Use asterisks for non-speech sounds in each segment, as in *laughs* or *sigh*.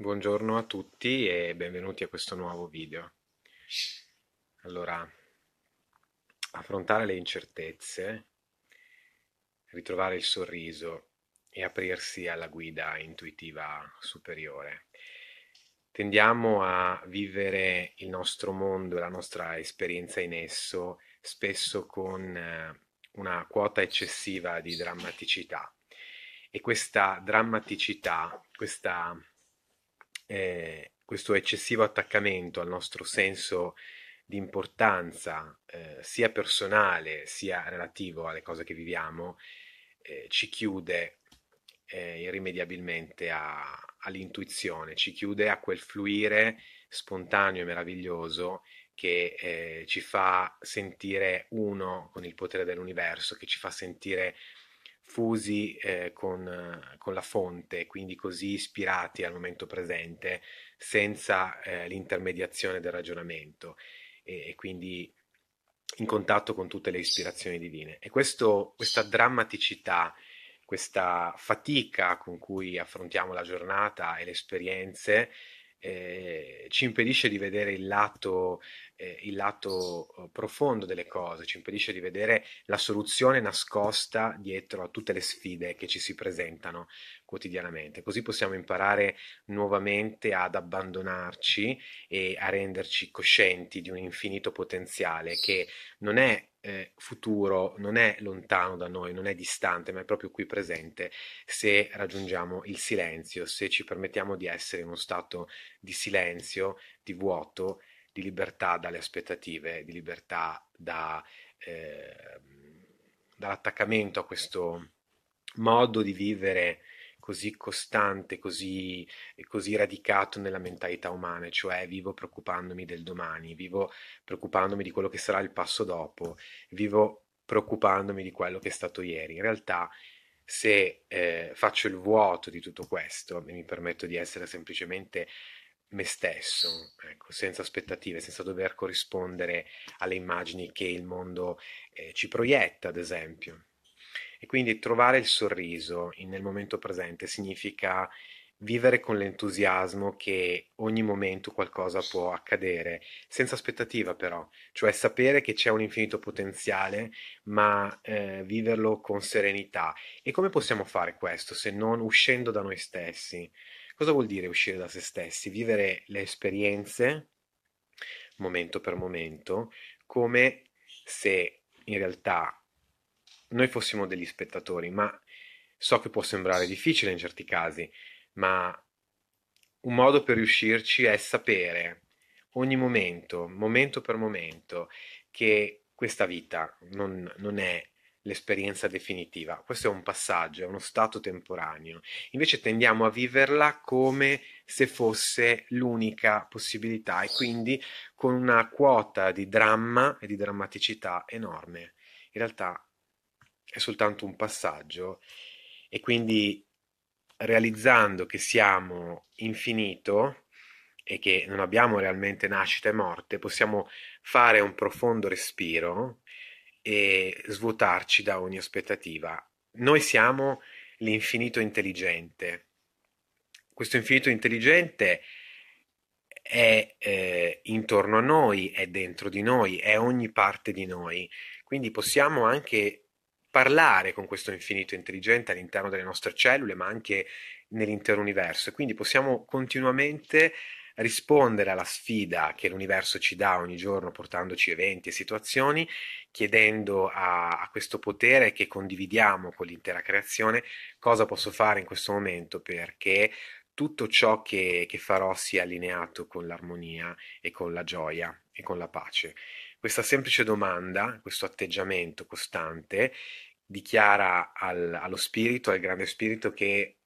Buongiorno a tutti e benvenuti a questo nuovo video. Allora, affrontare le incertezze, ritrovare il sorriso e aprirsi alla guida intuitiva superiore. Tendiamo a vivere il nostro mondo e la nostra esperienza in esso spesso con eh, una quota eccessiva di drammaticità e questa drammaticità, questa eh, questo eccessivo attaccamento al nostro senso di importanza, eh, sia personale sia relativo alle cose che viviamo, eh, ci chiude eh, irrimediabilmente a, all'intuizione, ci chiude a quel fluire spontaneo e meraviglioso che eh, ci fa sentire uno con il potere dell'universo, che ci fa sentire fusi eh, con, con, la fonte, quindi così ispirati al momento presente, senza eh, l'intermediazione del ragionamento e, e, quindi in contatto con tutte le ispirazioni divine. E questo, questa drammaticità, questa fatica con cui affrontiamo la giornata e le esperienze, eh, ci impedisce di vedere il lato, eh, il lato eh, profondo delle cose, ci impedisce di vedere la soluzione nascosta dietro a tutte le sfide che ci si presentano quotidianamente. Così possiamo imparare nuovamente ad abbandonarci e a renderci coscienti di un infinito potenziale che non è eh, futuro non è lontano da noi, non è distante, ma è proprio qui presente se raggiungiamo il silenzio, se ci permettiamo di essere in uno stato di silenzio, di vuoto, di libertà dalle aspettative, di libertà da, eh, dall'attaccamento a questo modo di vivere così costante, così, così radicato nella mentalità umana, cioè vivo preoccupandomi del domani, vivo preoccupandomi di quello che sarà il passo dopo, vivo preoccupandomi di quello che è stato ieri. In realtà, se eh, faccio il vuoto di tutto questo e mi permetto di essere semplicemente me stesso, ecco, senza aspettative, senza dover corrispondere alle immagini che il mondo eh, ci proietta, ad esempio, e quindi trovare il sorriso nel momento presente significa vivere con l'entusiasmo che ogni momento qualcosa può accadere, senza aspettativa però, cioè sapere che c'è un infinito potenziale, ma eh, viverlo con serenità. E come possiamo fare questo se non uscendo da noi stessi? Cosa vuol dire uscire da se stessi? Vivere le esperienze, momento per momento, come se in realtà noi fossimo degli spettatori, ma so che può sembrare difficile in certi casi, ma un modo per riuscirci è sapere ogni momento, momento per momento, che questa vita non, non è l'esperienza definitiva, questo è un passaggio, è uno stato temporaneo. Invece tendiamo a viverla come se fosse l'unica possibilità e quindi con una quota di dramma e di drammaticità enorme. In realtà è soltanto un passaggio e quindi realizzando che siamo infinito e che non abbiamo realmente nascita e morte, possiamo fare un profondo respiro e svuotarci da ogni aspettativa. Noi siamo l'infinito intelligente. Questo infinito intelligente è eh, intorno a noi, è dentro di noi, è ogni parte di noi. Quindi possiamo anche parlare con questo infinito intelligente all'interno delle nostre cellule, ma anche nell'intero universo. Quindi possiamo continuamente rispondere alla sfida che l'universo ci dà ogni giorno portandoci eventi e situazioni, chiedendo a, a, questo potere che condividiamo con l'intera creazione cosa posso fare in questo momento perché tutto ciò che, che farò sia allineato con l'armonia e con la gioia e con la pace. Questa semplice domanda, questo atteggiamento costante dichiara al, allo spirito, al grande spirito, che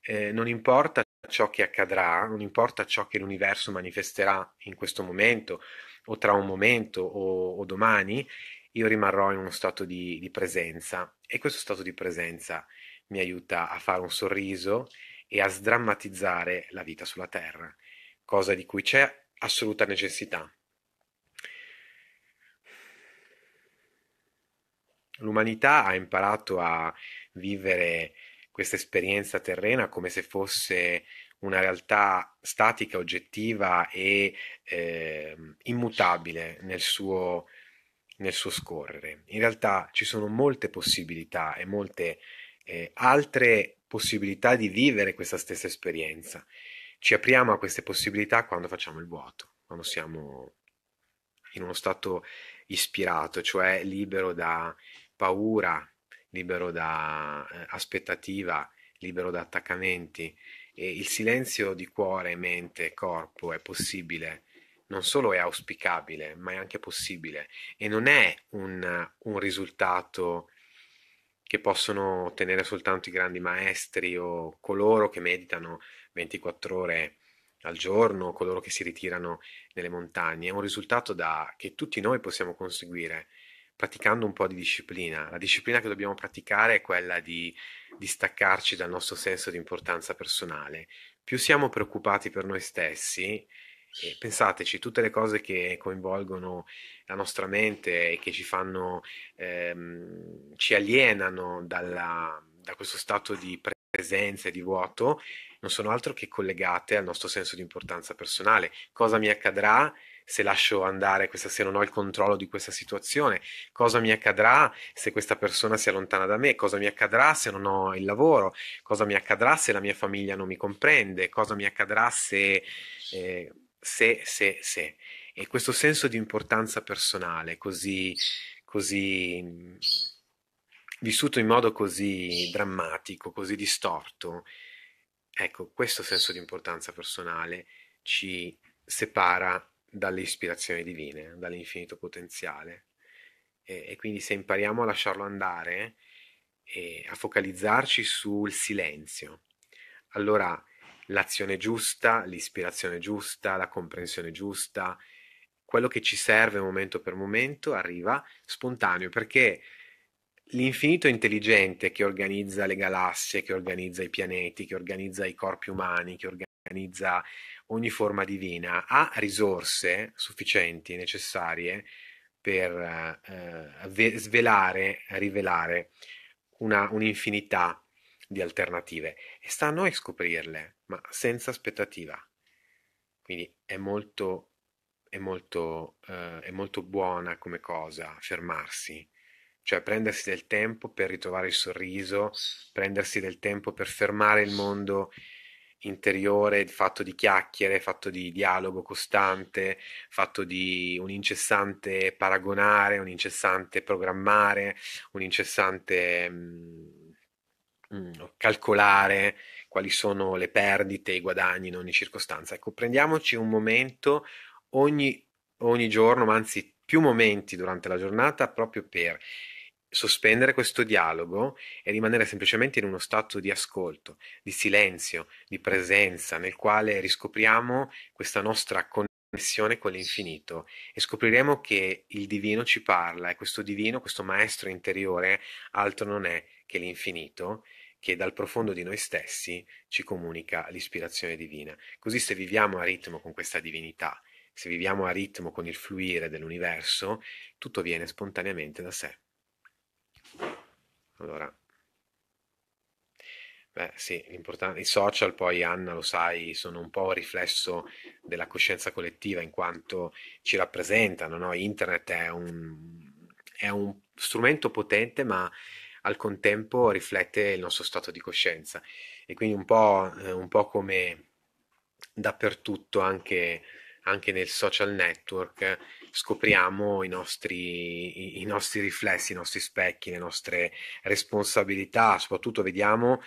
eh, non importa ciò che accadrà, non importa ciò che l'universo manifesterà in questo momento o tra un momento o, o domani, io rimarrò in uno stato di, di presenza e questo stato di presenza mi aiuta a fare un sorriso e a sdrammatizzare la vita sulla Terra, cosa di cui c'è assoluta necessità. l'umanità ha imparato a vivere questa esperienza terrena come se fosse una realtà statica, oggettiva e eh, immutabile nel suo, nel suo, scorrere. In realtà ci sono molte possibilità e molte eh, altre possibilità di vivere questa stessa esperienza. Ci apriamo a queste possibilità quando facciamo il vuoto, quando siamo in uno stato ispirato, cioè libero da paura, libero da eh, aspettativa, libero da attaccamenti. E il silenzio di cuore, mente e corpo è possibile non solo è auspicabile, ma è anche possibile e non è un, un, risultato che possono ottenere soltanto i grandi maestri o coloro che meditano 24 ore al giorno, coloro che si ritirano nelle montagne, è un risultato da, che tutti noi possiamo conseguire praticando un po' di disciplina. La disciplina che dobbiamo praticare è quella di distaccarci dal nostro senso di importanza personale. Più siamo preoccupati per noi stessi, e pensateci, tutte le cose che coinvolgono la nostra mente e che ci fanno, ehm, ci alienano dalla, da questo stato di presenza e di vuoto, non sono altro che collegate al nostro senso di importanza personale. Cosa mi accadrà? se lascio andare questa, se non ho il controllo di questa situazione, cosa mi accadrà se questa persona si allontana da me, cosa mi accadrà se non ho il lavoro, cosa mi accadrà se la mia famiglia non mi comprende, cosa mi accadrà se, eh, se, se, se. E questo senso di importanza personale così, così vissuto in modo così drammatico, così distorto, ecco, questo senso di importanza personale ci separa dalle ispirazioni divine, dall'infinito potenziale. E, e, quindi se impariamo a lasciarlo andare e a focalizzarci sul silenzio, allora l'azione giusta, l'ispirazione giusta, la comprensione giusta, quello che ci serve momento per momento arriva spontaneo perché l'infinito intelligente che organizza le galassie, che organizza i pianeti, che organizza i corpi umani, che organizza ogni forma divina ha risorse sufficienti, necessarie per eh, eh svelare, rivelare una, un'infinità di alternative e sta a noi scoprirle, ma senza aspettativa. Quindi è molto, è molto, eh, è molto buona come cosa fermarsi cioè prendersi del tempo per ritrovare il sorriso, prendersi del tempo per fermare il mondo interiore fatto di chiacchiere, fatto di dialogo costante, fatto di un incessante paragonare, un incessante programmare, un incessante mm, mm calcolare quali sono le perdite, i guadagni in ogni circostanza. Ecco, prendiamoci un momento ogni, ogni giorno, ma anzi più momenti durante la giornata proprio per sospendere questo dialogo e rimanere semplicemente in uno stato di ascolto, di silenzio, di presenza, nel quale riscopriamo questa nostra connessione con l'infinito e scopriremo che il divino ci parla e questo divino, questo maestro interiore, altro non è che l'infinito che dal profondo di noi stessi ci comunica l'ispirazione divina. Così se viviamo a ritmo con questa divinità, se viviamo a ritmo con il fluire dell'universo, tutto viene spontaneamente da sé. Allora, beh sì, l'importante, i social poi Anna lo sai, sono un po' un riflesso della coscienza collettiva in quanto ci rappresentano, no? Internet è un, è un strumento potente ma al contempo riflette il nostro stato di coscienza e quindi un po', eh, un po come dappertutto anche, anche nel social network scopriamo i nostri, i, i nostri riflessi, i nostri specchi, le nostre responsabilità, soprattutto vediamo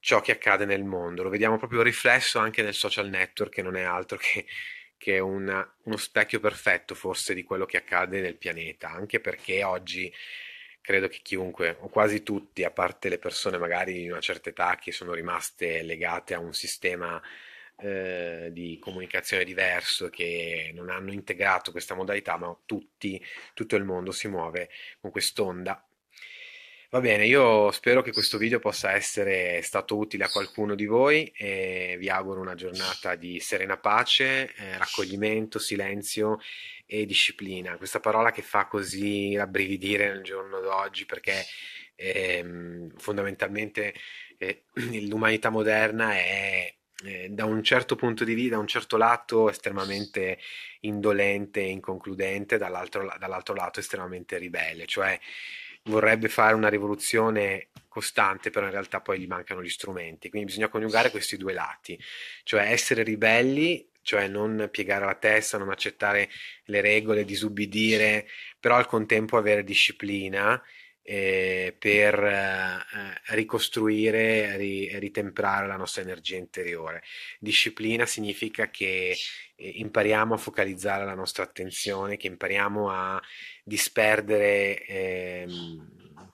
ciò che accade nel mondo, lo vediamo proprio riflesso anche nel social network che non è altro che che una, uno specchio perfetto forse di quello che accade nel pianeta, anche perché oggi credo che chiunque, o quasi tutti, a parte le persone magari di una certa età che sono rimaste legate a un sistema eh, di comunicazione diverso che non hanno integrato questa modalità, ma tutti, tutto il mondo si muove con quest'onda. Va bene, io spero che questo video possa essere stato utile a qualcuno di voi e vi auguro una giornata di serena pace, eh, raccoglimento, silenzio e disciplina. Questa parola che fa così rabbrividire nel giorno d'oggi perché ehm, eh, fondamentalmente *clears throat* l'umanità moderna è eh, da un certo punto di vista, da un certo lato estremamente indolente e inconcludente, dall'altro, dall'altro lato estremamente ribelle, cioè vorrebbe fare una rivoluzione costante, però in realtà poi gli mancano gli strumenti, quindi bisogna coniugare questi due lati, cioè essere ribelli cioè non piegare la testa, non accettare le regole, disubbidire, però al contempo avere disciplina eh, per eh, ricostruire, ri, ritemprare la nostra energia interiore. Disciplina significa che eh, impariamo a focalizzare la nostra attenzione, che impariamo a disperdere ehm,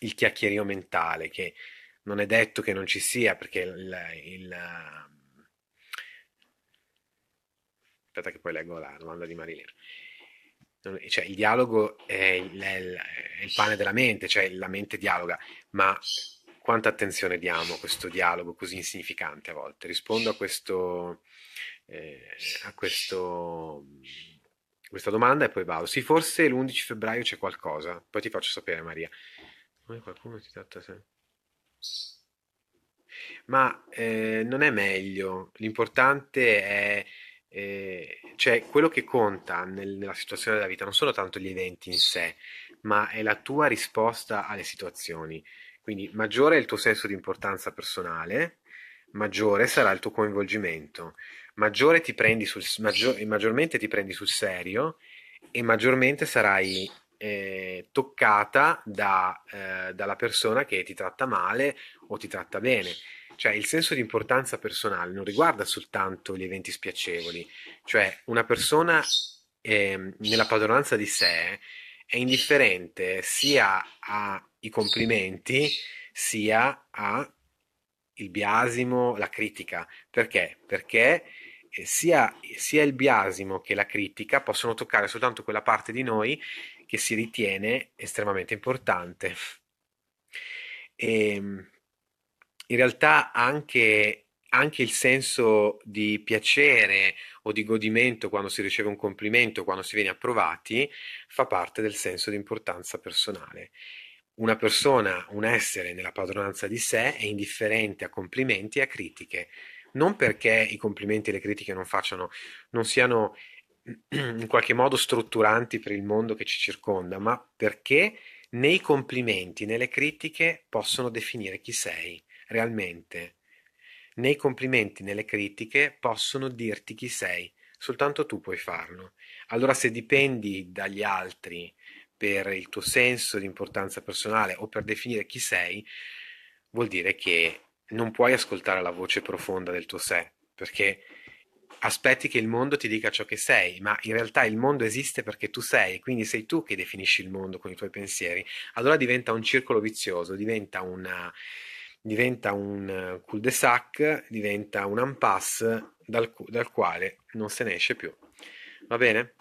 il chiacchierio mentale, che non è detto che non ci sia perché il, il ehm, aspetta che poi leggo la domanda di Marilena. Esatto, cioè, il dialogo è il, è il pane della mente, cioè la mente dialoga, ma quanta attenzione diamo a questo dialogo così insignificante a volte? Rispondo a, questo, eh, a questo, questa domanda e poi vado. Sì, forse l'11 febbraio c'è qualcosa, poi ti faccio sapere Maria. Qualcuno ti tratta sempre. Ma eh, non è meglio, l'importante è eh, cioè quello che conta nel, nella situazione della vita non sono tanto gli eventi in sé, ma è la tua risposta alle situazioni. Quindi maggiore è il tuo senso di importanza personale, maggiore sarà il tuo coinvolgimento, maggiore ti prendi sul, maggior, maggiormente ti prendi sul serio e maggiormente sarai eh, toccata da, eh, dalla persona che ti tratta male o ti tratta bene. Cioè il senso di importanza personale non riguarda soltanto gli eventi spiacevoli, cioè una persona eh, nella padronanza di sé è indifferente sia ai complimenti sia al biasimo, la critica. Perché? Perché eh, sia, sia, il biasimo che la critica possono toccare soltanto quella parte di noi che si ritiene estremamente importante. E, ehm, in realtà anche, anche il senso di piacere o di godimento quando si riceve un complimento, quando si viene approvati, fa parte del senso di importanza personale. Una persona, un essere nella padronanza di sé è indifferente a complimenti e a critiche, non perché i complimenti e le critiche non facciano, non siano *clears throat* in qualche modo strutturanti per il mondo che ci circonda, ma perché nei complimenti, nelle critiche possono definire chi sei realmente. Nei complimenti, nelle critiche, possono dirti chi sei, soltanto tu puoi farlo. Allora se dipendi dagli altri per il tuo senso di importanza personale o per definire chi sei, vuol dire che non puoi ascoltare la voce profonda del tuo sé, perché aspetti che il mondo ti dica ciò che sei, ma in realtà il mondo esiste perché tu sei, quindi sei tu che definisci il mondo con i tuoi pensieri. Allora diventa un circolo vizioso, diventa una diventa un eh, cul-de-sac, diventa un impasse dal, dal, quale non se ne esce più. Va bene?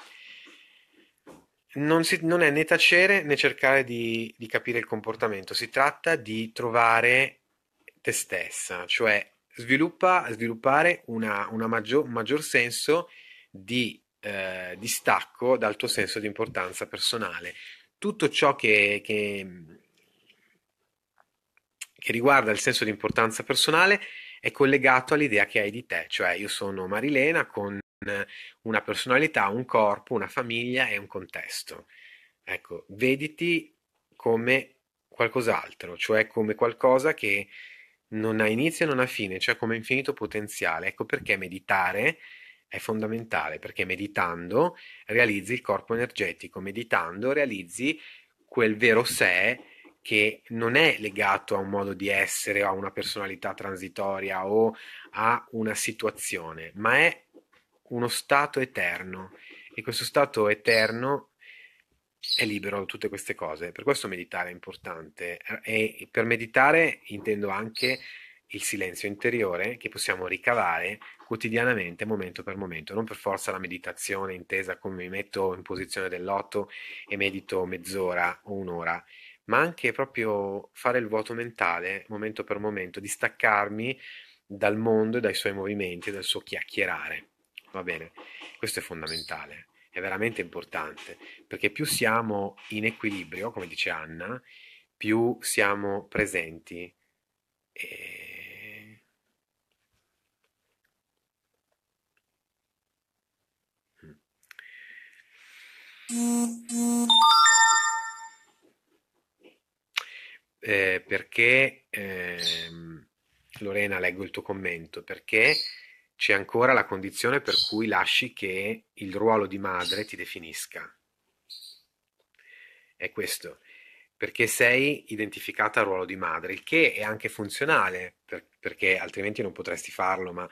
Non, si, non è né tacere né cercare di, di capire il comportamento, si tratta di trovare te stessa, cioè sviluppa, sviluppare una, una maggior, un maggior senso di eh, distacco dal tuo senso di importanza personale. Tutto ciò che, che che riguarda il senso di importanza personale è collegato all'idea che hai di te, cioè io sono Marilena con eh, una personalità, un corpo, una famiglia e un contesto. Ecco, vediti come qualcos'altro, cioè come qualcosa che non ha inizio e non ha fine, cioè come infinito potenziale. Ecco perché meditare è fondamentale, perché meditando realizzi il corpo energetico, meditando realizzi quel vero sé che non è legato a un modo di essere o a una personalità transitoria o a una situazione, ma è uno stato eterno e questo stato eterno è libero da tutte queste cose. Per questo meditare è importante e per meditare intendo anche il silenzio interiore che possiamo ricavare quotidianamente, momento per momento, non per forza la meditazione intesa come mi metto in posizione del lotto e medito mezz'ora o un'ora ma anche proprio fare il vuoto mentale momento per momento, distaccarmi dal mondo e dai suoi movimenti, dal suo chiacchierare. Va bene, questo è fondamentale, è veramente importante, perché più siamo in equilibrio, come dice Anna, più siamo presenti. E... Mm eh, perché, ehm, Lorena, leggo il tuo commento, perché c'è ancora la condizione per cui lasci che il ruolo di madre ti definisca. È questo, perché sei identificata al ruolo di madre, il che è anche funzionale, per, perché altrimenti non potresti farlo, ma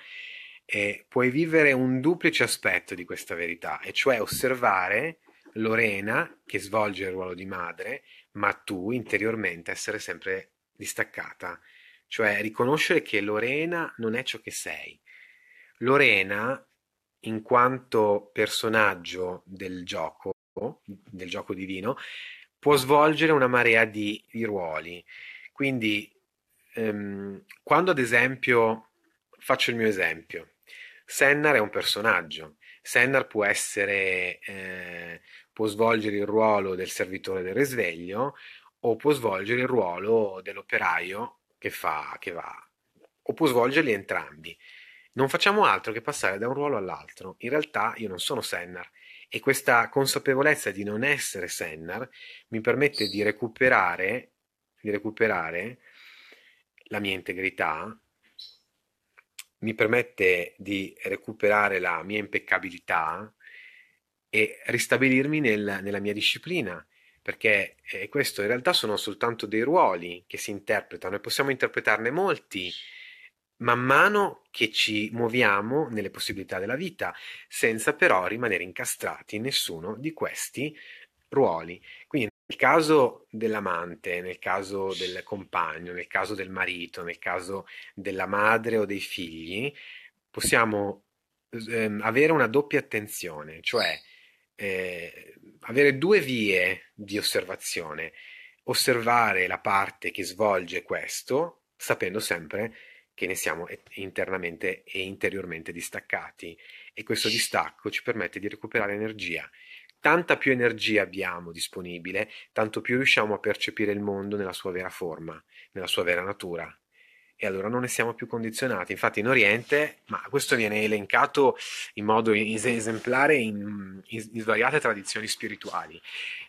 eh, puoi vivere un duplice aspetto di questa verità, e cioè osservare Lorena, che svolge il ruolo di madre, ma tu interiormente essere sempre distaccata, cioè riconoscere che Lorena non è ciò che sei. Lorena, in quanto personaggio del gioco, del gioco divino, può svolgere una marea di, di ruoli. Quindi, ehm, quando ad esempio, faccio il mio esempio, Sennar è un personaggio, Sennar può essere eh, può svolgere il ruolo del servitore del risveglio o può svolgere il ruolo dell'operaio che fa, che va, o può svolgerli entrambi. Non facciamo altro che passare da un ruolo all'altro. In realtà io non sono Sennar e questa consapevolezza di non essere Sennar mi permette di recuperare, di recuperare la mia integrità, mi permette di recuperare la mia impeccabilità, e ristabilirmi nel, nella mia disciplina, perché eh, questo in realtà sono soltanto dei ruoli che si interpretano e possiamo interpretarne molti man mano che ci muoviamo nelle possibilità della vita, senza però rimanere incastrati in nessuno di questi ruoli. Quindi nel caso dell'amante, nel caso del compagno, nel caso del marito, nel caso della madre o dei figli, possiamo ehm, avere una doppia attenzione, cioè eh, avere due vie di osservazione, osservare la parte che svolge questo, sapendo sempre che ne siamo internamente e interiormente distaccati e questo distacco ci permette di recuperare energia. Tanta più energia abbiamo disponibile, tanto più riusciamo a percepire il mondo nella sua vera forma, nella sua vera natura e allora non ne siamo più condizionati. Infatti in Oriente, ma questo viene elencato in modo esemplare in, in, in svariate tradizioni spirituali,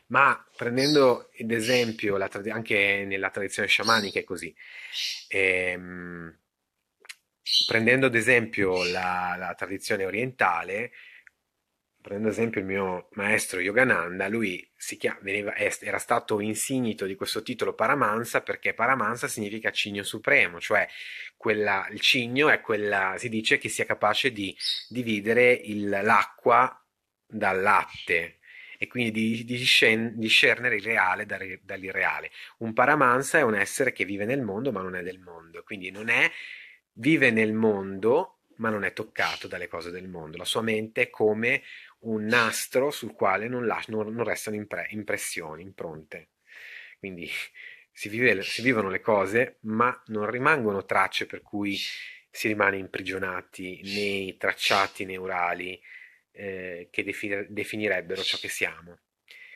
ma prendendo ad esempio la, anche nella tradizione sciamanica è così. Ehm, prendendo ad esempio la, la tradizione orientale, prendo esempio il mio maestro Yogananda, lui chiama, veniva, era stato insignito di questo titolo Paramansa perché Paramansa significa cigno supremo, cioè quella, il cigno è quella, si dice che sia capace di dividere il, l'acqua dal latte e quindi di, di discernere il reale dall'irreale. Un Paramansa è un essere che vive nel mondo ma non è del mondo, quindi non è, vive nel mondo ma non è toccato dalle cose del mondo, la sua mente è come un nastro sul quale non, las- non, non restano impre- impressioni, impronte. Quindi si, vive, si vivono le cose, ma non rimangono tracce per cui si rimane imprigionati nei tracciati neurali eh, che defin- definirebbero ciò che siamo.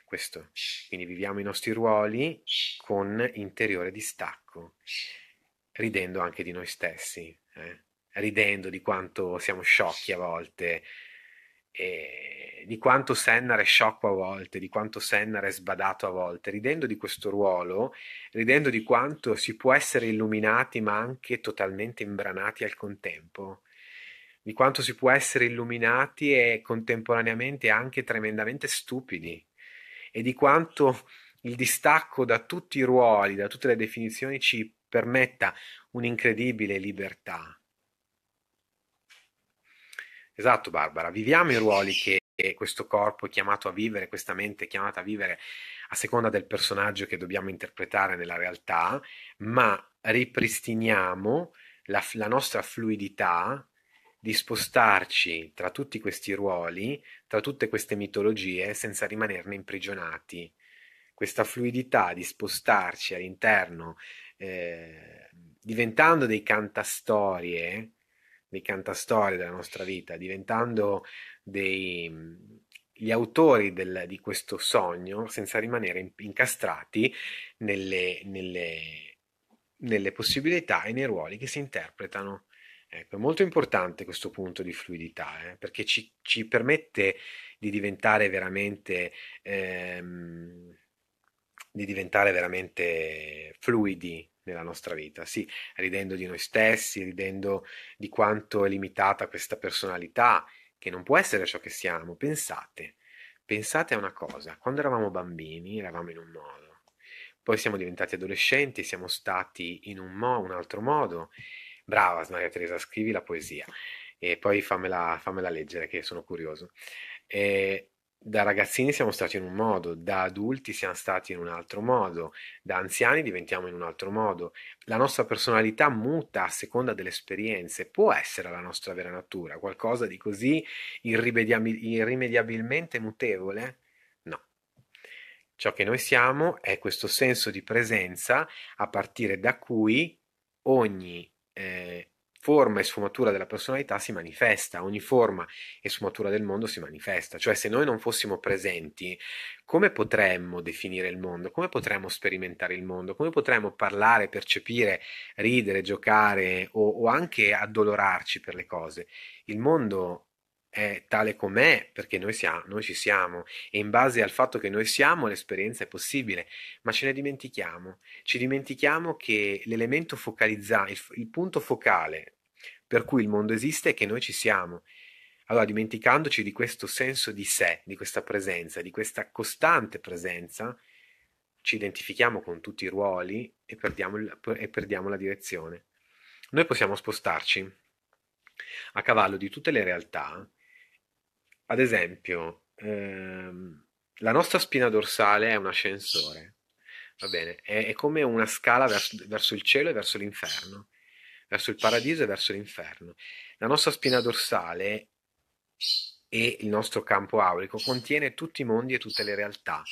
Questo. Quindi viviamo i nostri ruoli con interiore distacco, ridendo anche di noi stessi, eh? ridendo di quanto siamo sciocchi a volte, e eh, di quanto Sennar è sciocco a volte, di quanto Sennar è sbadato a volte, ridendo di questo ruolo, ridendo di quanto si può essere illuminati ma anche totalmente imbranati al contempo, di quanto si può essere illuminati e contemporaneamente anche tremendamente stupidi e di quanto il distacco da tutti i ruoli, da tutte le definizioni ci permetta un'incredibile libertà Esatto Barbara, viviamo i ruoli che questo corpo è chiamato a vivere, questa mente è chiamata a vivere a seconda del personaggio che dobbiamo interpretare nella realtà, ma ripristiniamo la, la nostra fluidità di spostarci tra tutti questi ruoli, tra tutte queste mitologie, senza rimanerne imprigionati. Questa fluidità di spostarci all'interno, eh, diventando dei cantastorie, dei cantastorie della nostra vita, diventando dei, mhmm, gli autori del, di questo sogno senza rimanere incastrati nelle, nelle, nelle possibilità e nei ruoli che si interpretano. Ecco, è molto importante questo punto di fluidità eh, perché ci, ci, permette di diventare veramente, ehm, di diventare veramente fluidi nella nostra vita, sì, ridendo di noi stessi, ridendo di quanto è limitata questa personalità, che non può essere ciò che siamo. Pensate, pensate a una cosa, quando eravamo bambini eravamo in un modo, poi siamo diventati adolescenti, siamo stati in un, mo- un altro modo. Brava Maria Teresa, scrivi la poesia e poi fammela, fammela leggere che sono curioso. E da ragazzini siamo stati in un modo, da adulti siamo stati in un altro modo, da anziani diventiamo in un altro modo. La nostra personalità muta a seconda delle esperienze, può essere la nostra vera natura, qualcosa di così irrimediabilmente mutevole? No. Ciò che noi siamo è questo senso di presenza a partire da cui ogni eh, forma e sfumatura della personalità si manifesta, ogni forma e sfumatura del mondo si manifesta, cioè se noi non fossimo presenti, come potremmo definire il mondo, come potremmo sperimentare il mondo, come potremmo parlare, percepire, ridere, giocare o, o anche addolorarci per le cose. Il mondo è tale com'è perché noi, siamo, noi ci siamo e in base al fatto che noi siamo l'esperienza è possibile, ma ce ne dimentichiamo, ci dimentichiamo che l'elemento focalizzato, il, il punto focale per cui il mondo esiste e che noi ci siamo. Allora, dimenticandoci di questo senso di sé, di questa presenza, di questa costante presenza, ci identifichiamo con tutti i ruoli e perdiamo, il, e perdiamo la direzione. Noi possiamo spostarci a cavallo di tutte le realtà. Ad esempio, ehm, la nostra spina dorsale è un ascensore, va bene, è, è come una scala verso, verso il cielo e verso l'inferno verso il paradiso e verso l'inferno. La nostra spina dorsale e il nostro campo aurico contiene tutti i mondi e tutte le realtà.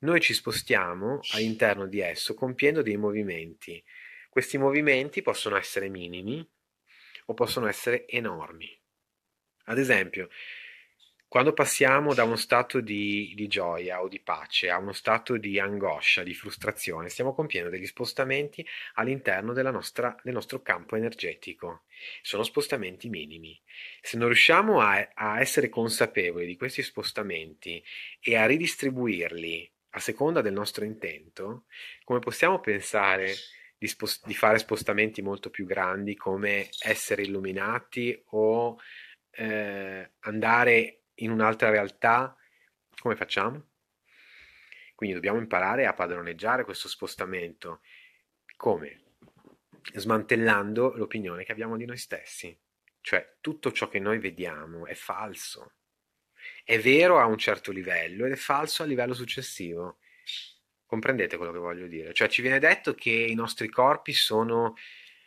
Noi ci spostiamo all'interno di esso compiendo dei movimenti. Questi movimenti possono essere minimi o possono essere enormi. Ad esempio, quando passiamo da uno stato di, di, gioia o di pace a uno stato di angoscia, di frustrazione, stiamo compiendo degli spostamenti all'interno nostra, del nostro campo energetico. Sono spostamenti minimi. Se non riusciamo a, a essere consapevoli di questi spostamenti e a ridistribuirli a seconda del nostro intento, come possiamo pensare di, spost- di fare spostamenti molto più grandi come essere illuminati o eh, andare in un'altra realtà, come facciamo? Quindi dobbiamo imparare a padroneggiare questo spostamento. Come? Smantellando l'opinione che abbiamo di noi stessi. Cioè tutto ciò che noi vediamo è falso. È vero a un certo livello ed è falso a livello successivo. Comprendete quello che voglio dire? Cioè ci viene detto che i nostri corpi sono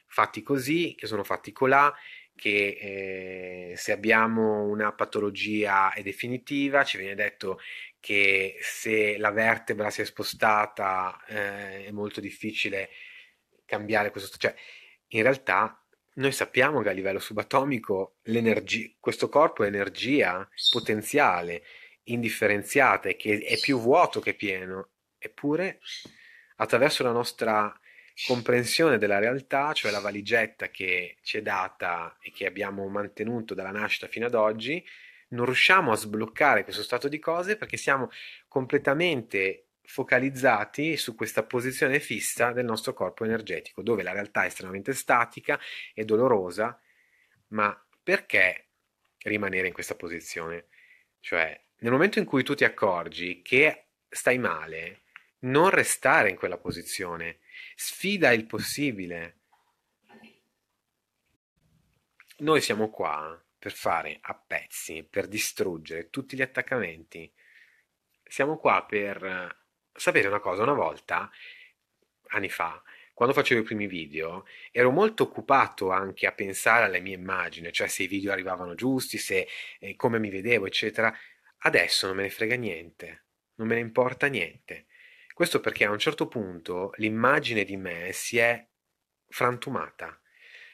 fatti così, che sono fatti colà, che eh, se abbiamo una patologia è definitiva, ci viene detto che se la vertebra si è spostata eh, è molto difficile cambiare questo, cioè in realtà noi sappiamo che a livello subatomico questo corpo è energia potenziale, indifferenziata, che è più vuoto che pieno, eppure attraverso la nostra comprensione della realtà, cioè la valigetta che ci è data e che abbiamo mantenuto dalla nascita fino ad oggi, non riusciamo a sbloccare questo stato di cose perché siamo completamente focalizzati su questa posizione fissa del nostro corpo energetico, dove la realtà è estremamente statica e dolorosa, ma perché rimanere in questa posizione? Cioè, nel momento in cui tu ti accorgi che stai male, non restare in quella posizione, sfida il possibile. Noi siamo qua per fare a pezzi, per distruggere tutti gli attaccamenti. Siamo qua per eh, sapere una cosa, una volta, anni fa, quando facevo i primi video, ero molto occupato anche a pensare alle mie immagini, cioè se i video arrivavano giusti, se, eh, come mi vedevo, eccetera. Adesso non me ne frega niente, non me ne importa niente. Questo perché a un certo punto l'immagine di me si è frantumata,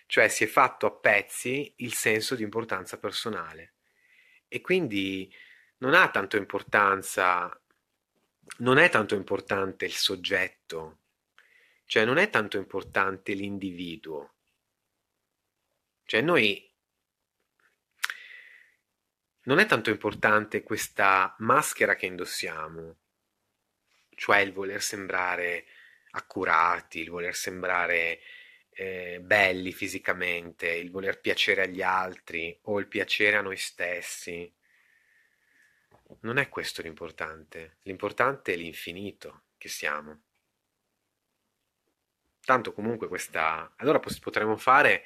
cioè si è fatto a pezzi il senso di importanza personale e quindi non ha tanto importanza, non è tanto importante il soggetto, cioè non è tanto importante l'individuo. Cioè noi non è tanto importante questa maschera che indossiamo, cioè il voler sembrare accurati, il voler sembrare eh, belli fisicamente, il voler piacere agli altri o il piacere a noi stessi. Non è questo l'importante, l'importante è l'infinito che siamo. Tanto comunque questa... Allora potremmo fare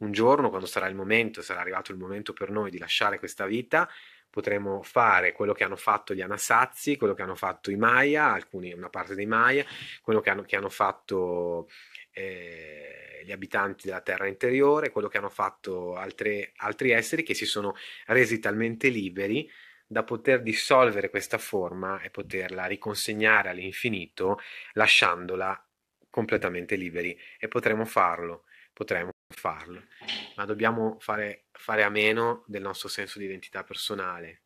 un giorno, quando sarà il momento, sarà arrivato il momento per noi di lasciare questa vita, potremmo fare quello che hanno fatto gli Anassazzi, quello che hanno fatto i Maya, alcuni, una parte dei Maya, quello che hanno, che hanno fatto eh, gli abitanti della terra interiore, quello che hanno fatto altre, altri esseri che si sono resi talmente liberi da poter dissolvere questa forma e poterla riconsegnare all'infinito lasciandola completamente liberi e potremo farlo, potremo farlo, ma dobbiamo fare, fare a meno del nostro senso di identità personale,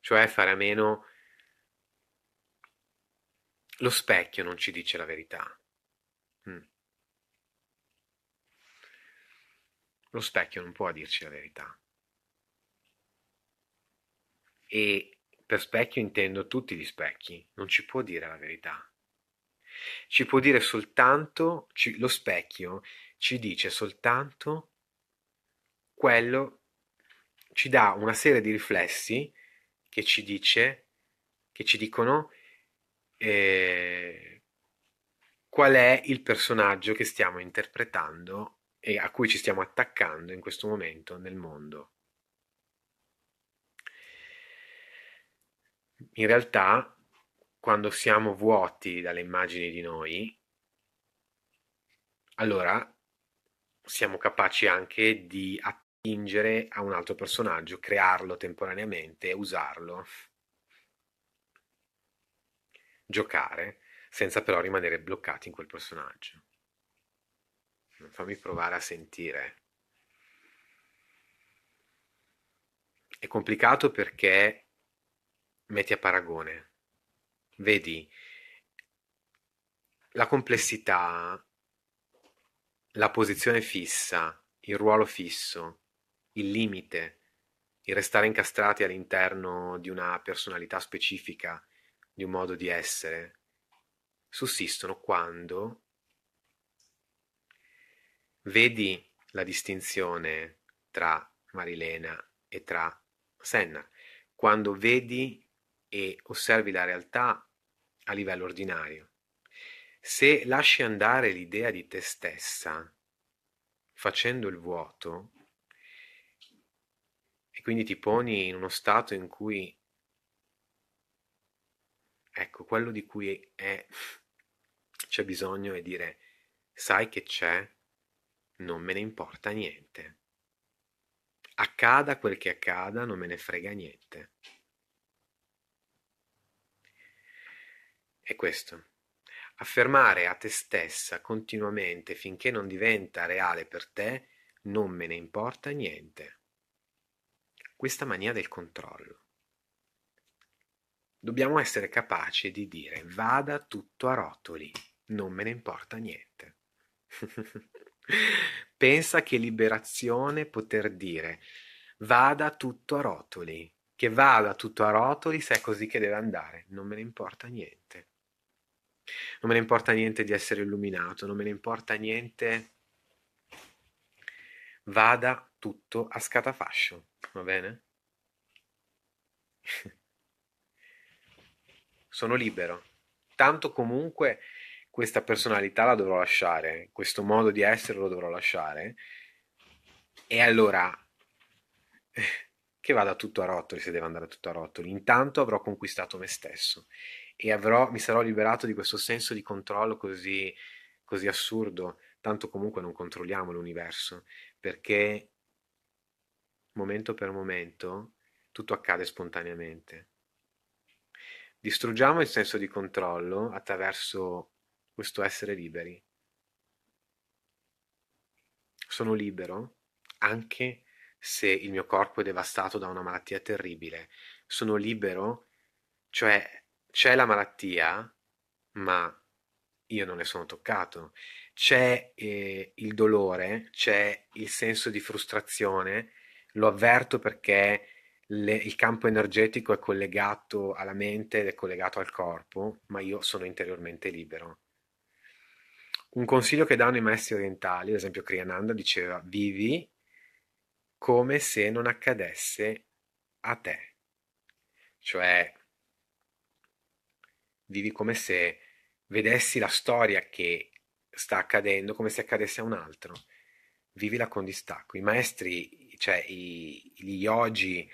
cioè fare a meno lo specchio non ci dice la verità. Mm. Lo specchio non può dirci la verità. E per specchio intendo tutti gli specchi, non ci può dire la verità ci può dire soltanto, ci, lo specchio ci dice soltanto quello, ci dà una serie di riflessi che ci dice, che ci dicono eh, qual è il personaggio che stiamo interpretando e a cui ci stiamo attaccando in questo momento nel mondo. In realtà quando siamo vuoti dalle immagini di noi, allora siamo capaci anche di attingere a un altro personaggio, crearlo temporaneamente, usarlo, giocare, senza però rimanere bloccati in quel personaggio. Fammi provare a sentire. È complicato perché metti a paragone Vedi, la complessità, la posizione fissa, il ruolo fisso, il limite, il restare incastrati all'interno di una personalità specifica, di un modo di essere, sussistono quando vedi la distinzione tra Marilena e tra Senna, quando vedi e osservi la realtà a livello ordinario. Se lasci andare l'idea di te stessa facendo il vuoto e quindi ti poni in uno stato in cui ecco quello di cui è, c'è bisogno è dire sai che c'è, non me ne importa niente. Accada quel che accada, non me ne frega niente. è questo. Affermare a te stessa continuamente finché non diventa reale per te, non me ne importa niente. Questa mania del controllo. Dobbiamo essere capaci di dire vada tutto a rotoli, non me ne importa niente. *laughs* Pensa che liberazione poter dire vada tutto a rotoli, che vada tutto a rotoli se è così che deve andare, non me ne importa niente. Non me ne importa niente di essere illuminato, non me ne importa niente. Vada tutto a scatafascio, va bene? *laughs* Sono libero. Tanto comunque questa personalità la dovrò lasciare, questo modo di essere lo dovrò lasciare. E allora *laughs* che vada tutto a rotoli se deve andare tutto a rotoli. Intanto avrò conquistato me stesso e avrò, mi sarò liberato di questo senso di controllo così, così assurdo, tanto comunque non controlliamo l'universo, perché momento per momento tutto accade spontaneamente. Distruggiamo il senso di controllo attraverso questo essere liberi. Sono libero anche se il mio corpo è devastato da una malattia terribile. Sono libero, cioè c'è la malattia, ma io non ne sono toccato. C'è eh, il dolore, c'è il senso di frustrazione, lo avverto perché le, il campo energetico è collegato alla mente ed è collegato al corpo, ma io sono interiormente libero. Un consiglio che danno i maestri orientali, ad esempio Kriyananda, diceva vivi come se non accadesse a te. Cioè, vivi come se vedessi la storia che sta accadendo come se accadesse a un altro. Vivila con distacco. I maestri, cioè i, gli yogi,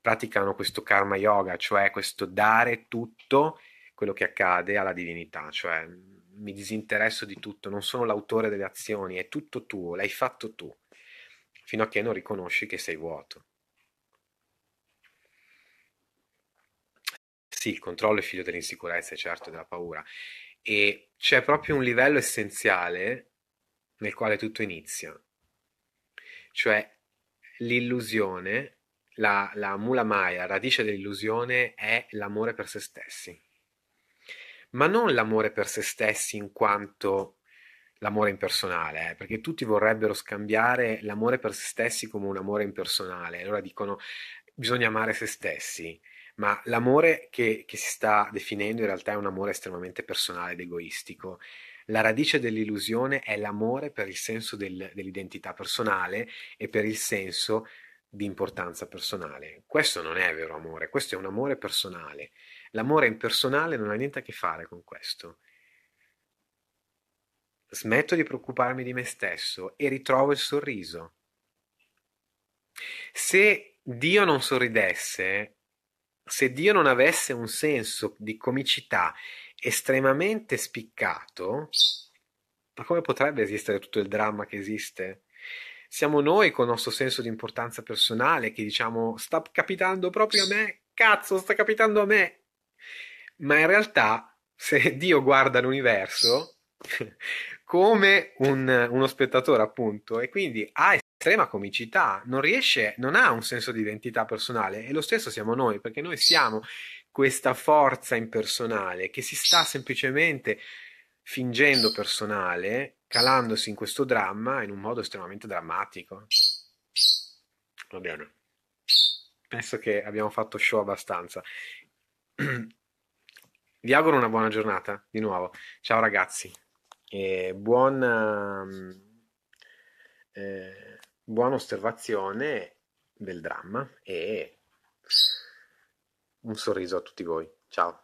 praticano questo karma yoga, cioè questo dare tutto quello che accade alla divinità, cioè mi disinteresso di tutto, non sono l'autore delle azioni, è tutto tuo, l'hai fatto tu, fino a che non riconosci che sei vuoto. Sì, il controllo è figlio dell'insicurezza, e certo, della paura. E c'è proprio un livello essenziale nel quale tutto inizia, cioè l'illusione, la, la mula maya, la radice dell'illusione è l'amore per se stessi, ma non l'amore per se stessi in quanto l'amore impersonale, eh? perché tutti vorrebbero scambiare l'amore per se stessi come un amore impersonale, allora dicono bisogna amare se stessi, ma l'amore che, che si sta definendo in realtà è un amore estremamente personale ed egoistico. La radice dell'illusione è l'amore per il senso del, dell'identità personale e per il senso di importanza personale. Questo non è vero amore, questo è un amore personale. L'amore impersonale non ha niente a che fare con questo. Smetto di preoccuparmi di me stesso e ritrovo il sorriso. Se Dio non sorridesse, se Dio non avesse un senso di comicità estremamente spiccato, ma come potrebbe esistere tutto il dramma che esiste? Siamo noi con il nostro senso di importanza personale che diciamo sta capitando proprio a me, cazzo, sta capitando a me. Ma in realtà, se Dio guarda l'universo *laughs* come un, uno spettatore, appunto, e quindi ha estrema comicità, non riesce, non ha un senso di identità personale e lo stesso siamo noi, perché noi siamo questa forza impersonale che si sta semplicemente fingendo personale, calandosi in questo dramma in un modo estremamente drammatico. Va bene. Penso che abbiamo fatto show abbastanza. *clears throat* Vi auguro una buona giornata di nuovo. Ciao ragazzi e buon... Um, eh, buona osservazione del dramma e un sorriso a tutti voi. Ciao.